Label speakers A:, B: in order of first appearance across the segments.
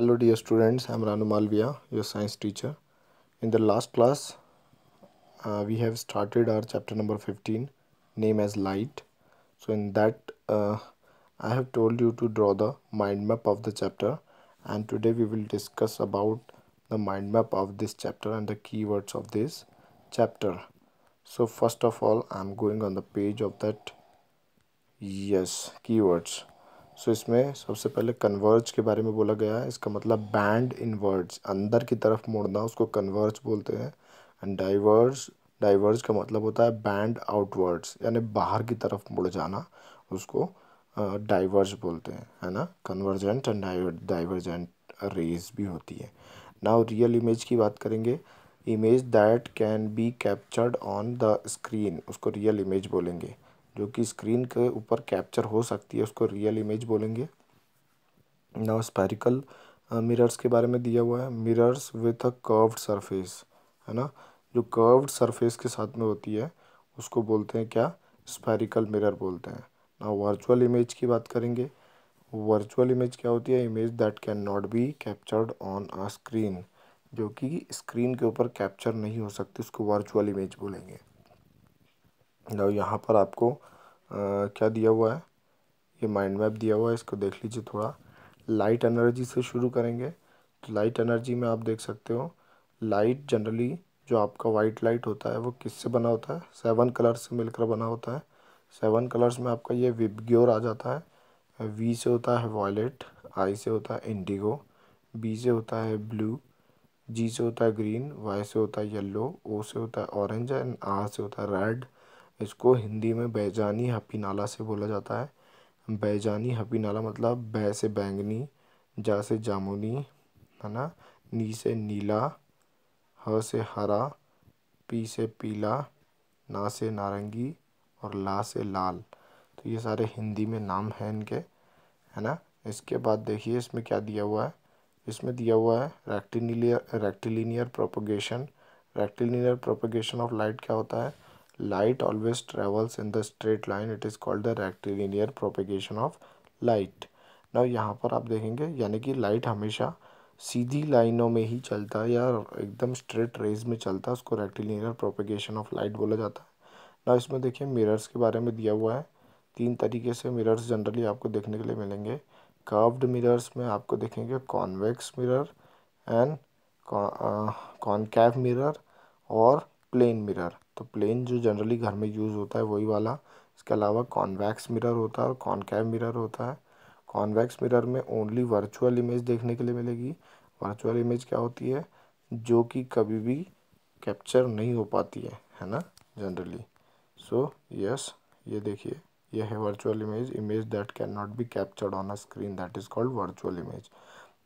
A: Hello dear students, I am Ranu Malviya, your science teacher. In the last class, uh, we have started our chapter number 15, name as light. So in that, uh, I have told you to draw the mind map of the chapter and today we will discuss about the mind map of this chapter and the keywords of this chapter. So first of all, I am going on the page of that, yes, keywords. So so, इसमें सबसे पहले converge के बारे में बोला गया है इसका मतलब बैंड इनवर्ज अंदर की तरफ मोड़ना उसको कन्वर्ज बोलते हैं एंड डाइवर्स डाइवर्ज का मतलब होता है बैंड आउटवर्ड्स यानी बाहर की तरफ मुड़ जाना उसको डाइवर्ज uh, बोलते हैं है ना कन्वर्जेंट एंड डाइवर्जेंट रेज भी होती है नाउ रियल इमेज की बात करेंगे image that can be captured on the screen उसको रियल इमेज बोलेंगे जो कि स्क्रीन के ऊपर कैप्चर हो सकती है उसको रियल इमेज बोलेंगे नाउ स्पेरिकल मिरर्स के बारे में दिया हुआ है mirrors with a curved surface है ना जो कर्व्ड सरफेस के साथ में होती है उसको बोलते हैं क्या स्पेरिकल मिरर बोलते हैं ना वर्चुअल इमेज की बात करेंगे वर्चुअल इमेज क्या होती है image that can not be captured on a screen जो कि स्क्रीन के ऊपर कैप्चर नहीं हो सकती उसको वर्चुअल इमेज बोलेंगे और यहाँ पर आपको आ, क्या दिया हुआ है ये माइंड मैप दिया हुआ है इसको देख लीजिए थोड़ा लाइट एनर्जी से शुरू करेंगे तो लाइट एनर्जी में आप देख सकते हो लाइट जनरली जो आपका वाइट लाइट होता है वो किससे बना होता है सेवन कलर्स से मिलकर बना होता है सेवन कलर्स में आपका ये विबग्योर आ जाता है वी से होता है वॉयलेट आई से होता है इंडिगो बी से होता है ब्लू जी से होता है ग्रीन वाई से होता है येल्लो ओ से होता है ऑरेंज एंड आर से होता है रेड इसको हिंदी में बैजानी हपी नाला से बोला जाता है बैजानी हपी नाला मतलब बै से बैंगनी जा से जामुनी है ना नी से नीला ह से हरा पी से पीला ना से नारंगी और ला से लाल तो ये सारे हिंदी में नाम हैं इनके है ना इसके बाद देखिए इसमें क्या दिया हुआ है इसमें दिया हुआ है rectilinear rectilinear propagation rectilinear propagation of light क्या होता है light always travels in the straight line it is called the rectilinear propagation of light now यहाँ पर आप देखेंगे यानी कि light हमेशा सीधी लाइनों में ही चलता है या एकदम स्ट्रेट रेज में चलता है उसको रेक्टिलिनियर प्रोपेगेशन ऑफ लाइट बोला जाता है ना इसमें देखिए मिरर्स के बारे में दिया हुआ है तीन तरीके से मिरर्स जनरली आपको देखने के लिए मिलेंगे कर्व्ड मिरर्स में आपको देखेंगे convex mirror and concave mirror और प्लेन मिरर तो प्लेन जो जनरली घर में यूज़ होता है वही वाला इसके अलावा कॉन्वैक्स मिरर होता है और कॉन्कैव मिरर होता है कॉन्वैक्स मिरर में ओनली वर्चुअल इमेज देखने के लिए मिलेगी वर्चुअल इमेज क्या होती है जो कि कभी भी कैप्चर नहीं हो पाती है है ना जनरली सो यस ये देखिए यह है virtual image image that can not be captured on a screen that is called virtual image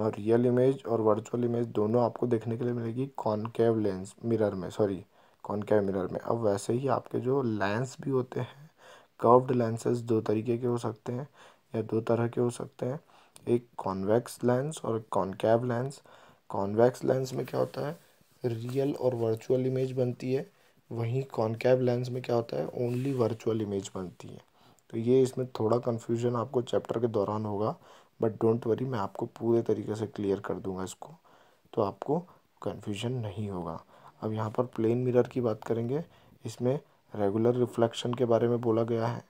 A: और रियल इमेज और वर्चुअल इमेज दोनों आपको देखने के लिए मिलेगी कॉन्केव लेंस मिरर में सॉरी कॉन्केव मिरर में अब वैसे ही आपके जो लेंस भी होते हैं कर्व्ड लेंसेज दो तरीके के हो सकते हैं या दो तरह के हो सकते हैं एक कॉन्वेक्स लेंस और एक कॉन्केव लेंस कॉन्वेक्स लेंस में क्या होता है रियल और वर्चुअल इमेज बनती है वहीं कॉन्केव लेंस में क्या होता है ओनली वर्चुअल इमेज बनती है तो ये इसमें थोड़ा कन्फ्यूजन आपको चैप्टर के दौरान होगा बट डोंट वरी मैं आपको पूरे तरीके से क्लियर कर दूंगा इसको तो आपको कन्फ्यूजन नहीं होगा अब यहाँ पर प्लेन मिरर की बात करेंगे इसमें रेगुलर रिफ्लेक्शन के बारे में बोला गया है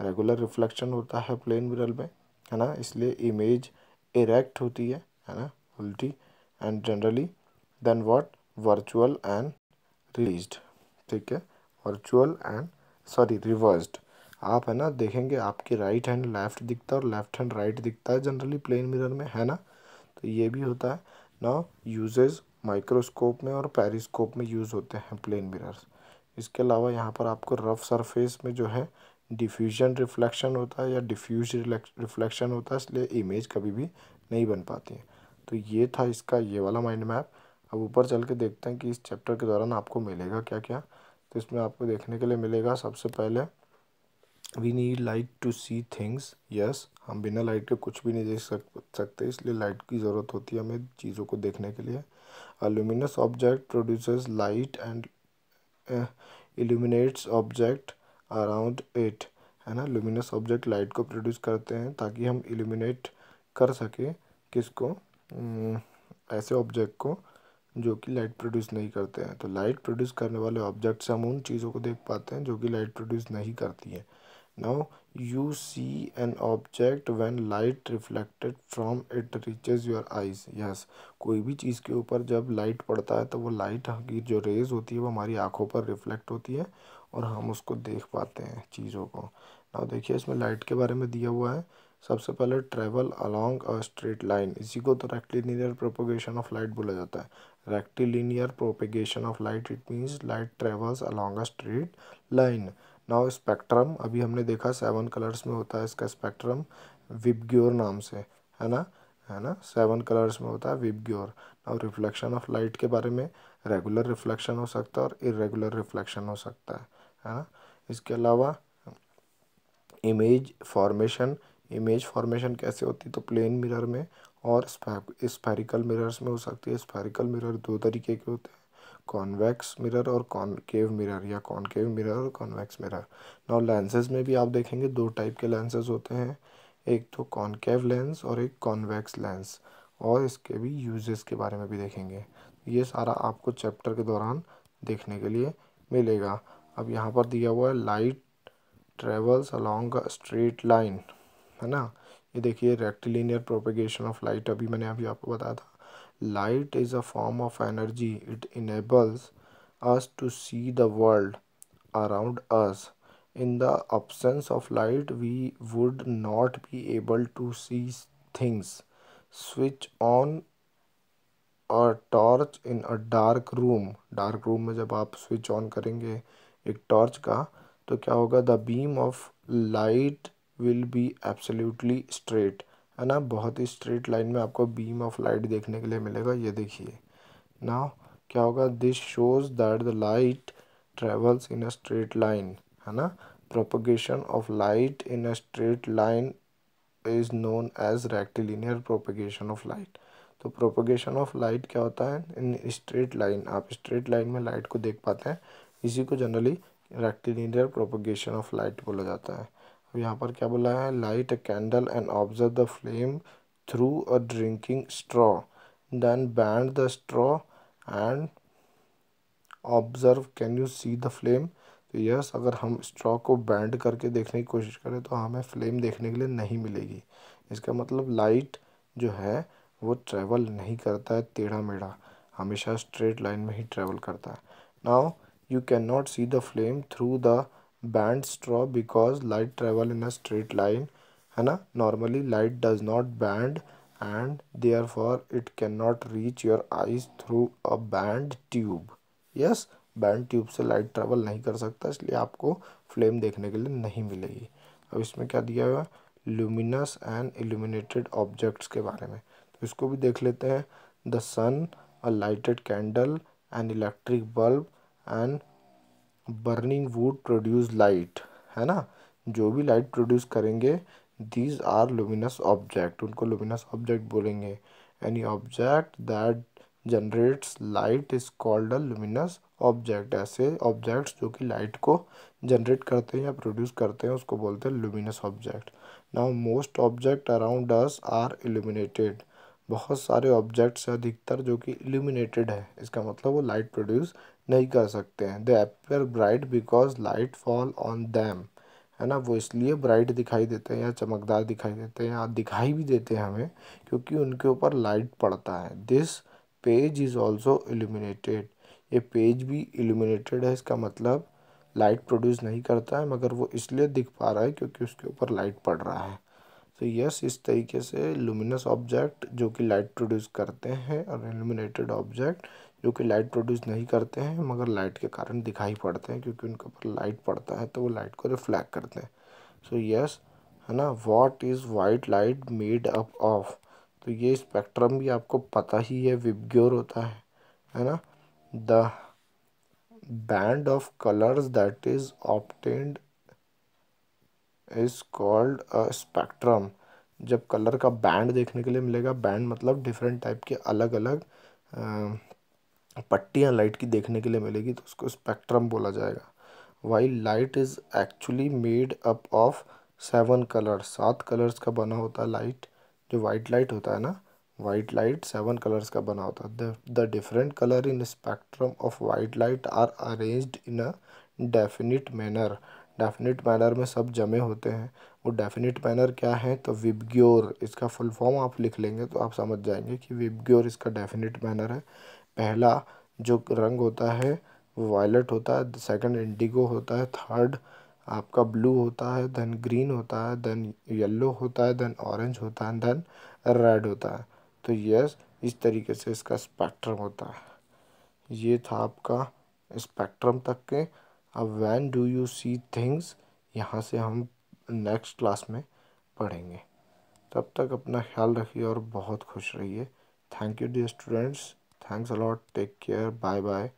A: रेगुलर रिफ्लेक्शन होता है प्लेन मिरर में है ना इसलिए इमेज इरेक्ट होती है है ना उल्टी and generally then what virtual and रिलीज्ड ठीक है वर्चुअल एंड सॉरी रिवर्स्ड आप है ना देखेंगे आपकी राइट हैंड लेफ्ट दिखता है और लेफ्ट हैंड राइट दिखता है जनरली प्लेन मिरर में है ना तो ये भी होता है ना यूजेज माइक्रोस्कोप में और पेरिस्कोप में यूज़ होते हैं प्लेन मिरर्स इसके अलावा यहाँ पर आपको रफ़ सरफेस में जो है डिफ्यूजन रिफ्लेक्शन होता है या डिफ्यूज रिफ्लेक्शन होता है इसलिए इमेज कभी भी नहीं बन पाती है तो ये था इसका ये वाला माइंड मैप अब ऊपर चल के देखते हैं कि इस चैप्टर के दौरान आपको मिलेगा क्या क्या तो इसमें आपको देखने के लिए मिलेगा सबसे पहले we need light to see things yes हम बिना लाइट के कुछ भी नहीं देख सक सकते इसलिए लाइट की ज़रूरत होती है हमें चीज़ों को देखने के लिए a luminous object produce light and illuminates object around it है ना लुमिनस ऑब्जेक्ट लाइट को प्रोड्यूस करते हैं ताकि हम इल्यूमिनेट कर सकें किसको hmm, ऐसे ऑब्जेक्ट को जो कि लाइट प्रोड्यूस नहीं करते हैं तो लाइट प्रोड्यूस करने वाले ऑब्जेक्ट से हम उन चीज़ों को देख पाते हैं जो कि लाइट प्रोड्यूस नहीं करती है now you see an object when light reflected from it reaches your eyes yes कोई भी चीज़ के ऊपर जब लाइट पड़ता है तो वो लाइट की जो रेज़ होती है वो हमारी आँखों पर रिफ्लेक्ट होती है और हम उसको देख पाते हैं चीज़ों को ना देखिए इसमें लाइट के बारे में दिया हुआ है सबसे पहले travel along a straight line इसी को तो रेक्टिलीनियर प्रोपोगेशन ऑफ लाइट बोला जाता है rectilinear propagation of light it means light travels along a straight line now spectrum अभी हमने देखा सेवन कलर्स में होता है इसका स्पेक्ट्रम विबग्योर नाम से है ना है ना सेवन कलर्स में होता है VIBGYOR now reflection of light के बारे में रेगुलर रिफ्लेक्शन हो सकता है और इरेगुलर रिफ्लेक्शन हो सकता है है ना इसके अलावा इमेज फॉर्मेशन इमेज फॉर्मेशन कैसे होती है तो प्लेन मिरर में और स्पेरिकल मिरर्स में हो सकती है स्पेरिकल मिरर दो तरीके के होते हैं कॉन्वेक्स मिरर और कॉनकेव मिरर या कॉनकेव मिरर और कॉन्वेक्स मिरर नौ लेंसेज में भी आप देखेंगे दो टाइप के लेंसेज होते हैं एक तो कॉनकेव लेंस और एक कॉन्वेक्स लेंस और इसके भी यूजेस के बारे में भी देखेंगे ये सारा आपको चैप्टर के दौरान देखने के लिए मिलेगा अब यहाँ पर दिया हुआ है light travels along a straight line है ना ये देखिए रेक्टिलीनियर प्रोपेगेशन ऑफ लाइट अभी मैंने अभी आपको बताया था Light is a form of energy. It enables us to see the world around us. In the absence of light, we would not be able to see things. Switch on a torch in a dark room. Dark room में जब आप switch on करेंगे एक torch का तो क्या होगा The beam of light will be absolutely straight. है ना बहुत ही स्ट्रेट लाइन में आपको बीम ऑफ लाइट देखने के लिए मिलेगा ये देखिए ना क्या होगा this shows that the light travels in a straight line है ना propagation of light in a straight line is known as rectilinear propagation of light तो प्रोपगेशन ऑफ लाइट क्या होता है इन स्ट्रेट लाइन आप स्ट्रेट लाइन में light को देख पाते हैं इसी को generally rectilinear propagation of light बोला जाता है यहाँ पर क्या बोला है light a candle and observe the flame through a drinking straw then bend the straw and observe can you see the flame तो यस अगर हम स्ट्रॉ को बैंड करके देखने की कोशिश करें तो हमें फ्लेम देखने के लिए नहीं मिलेगी इसका मतलब लाइट जो है वो ट्रैवल नहीं करता है टेढ़ा मेढ़ा हमेशा स्ट्रेट लाइन में ही ट्रैवल करता है now you can not see the flame through the bend straw because light travel in a straight line है ना normally light does not bend and therefore it can not reach your eyes through a bend tube yes bend tube से light travel नहीं कर सकता इसलिए आपको flame देखने के लिए नहीं मिलेगी अब इसमें क्या दिया हुआ ल्यूमिनस एंड एल्यूमिनेटेड ऑब्जेक्ट्स के बारे में तो इसको भी देख लेते हैं the sun a lighted candle and electric bulb and burning wood produce light है ना जो भी लाइट प्रोड्यूस करेंगे दीज आर लुमिनस ऑब्जेक्ट उनको लुमिनस ऑब्जेक्ट बोलेंगे any object that generates light is called a luminous object ऐसे objects जो कि लाइट को जनरेट करते हैं या प्रोड्यूस करते हैं उसको बोलते हैं luminous object now most object around us are illuminated बहुत सारे ऑब्जेक्ट्स हैं अधिकतर जो कि इल्यूमिनेटेड है इसका मतलब वो लाइट प्रोड्यूस नहीं कर सकते हैं they appear bright because light fall on them है ना वो इसलिए ब्राइट दिखाई देते हैं या चमकदार दिखाई देते हैं या दिखाई भी देते हैं हमें क्योंकि उनके ऊपर लाइट पड़ता है this page is also illuminated ये पेज भी इल्यूमिनेटेड है इसका मतलब लाइट प्रोड्यूस नहीं करता है मगर वो इसलिए दिख पा रहा है क्योंकि उसके ऊपर लाइट पड़ रहा है तो यस इस तरीके से लुमिनस ऑब्जेक्ट जो कि लाइट प्रोड्यूस करते हैं और एल्यूमिनेटेड ऑब्जेक्ट जो कि लाइट प्रोड्यूस नहीं करते हैं मगर लाइट के कारण दिखाई पड़ते हैं क्योंकि उनके ऊपर लाइट पड़ता है तो वो लाइट को रिफ्लैक्ट करते हैं सो so, यस yes, है ना what is white light made up of तो ये स्पेक्ट्रम भी आपको पता ही है विबग्योर होता है है ना the band of colours that is obtained is called a spectrum जब कलर का बैंड देखने के लिए मिलेगा बैंड मतलब डिफरेंट टाइप के अलग अलग आ, पट्टियाँ लाइट की देखने के लिए मिलेगी तो उसको स्पेक्ट्रम बोला जाएगा why light is actually made up of seven colour सात कलर्स का बना होता है लाइट जो वाइट लाइट होता है ना वाइट लाइट सेवन कलर्स का बना होता है the different colour in spectrum of white light are arranged in a definite manner definite manner में सब जमे होते हैं वो डेफिनेट मैनर क्या है तो विबग्योर इसका फुल फॉर्म आप लिख लेंगे तो आप समझ जाएंगे कि विबग्योर इसका डेफिनेट मैनर है पहला जो रंग होता है वो वायलट होता है सेकंड इंडिगो होता है थर्ड आपका ब्लू होता है देन ग्रीन होता है देन येलो होता है देन ऑरेंज होता है देन रेड होता है तो यस इस तरीके से इसका स्पेक्ट्रम होता है ये था आपका स्पेक्ट्रम तक के अब when do you see things यहाँ से हम नेक्स्ट क्लास में पढ़ेंगे तब तक अपना ख्याल रखिए और बहुत खुश रहिए thank you dear students Thanks a lot. Take care. Bye bye.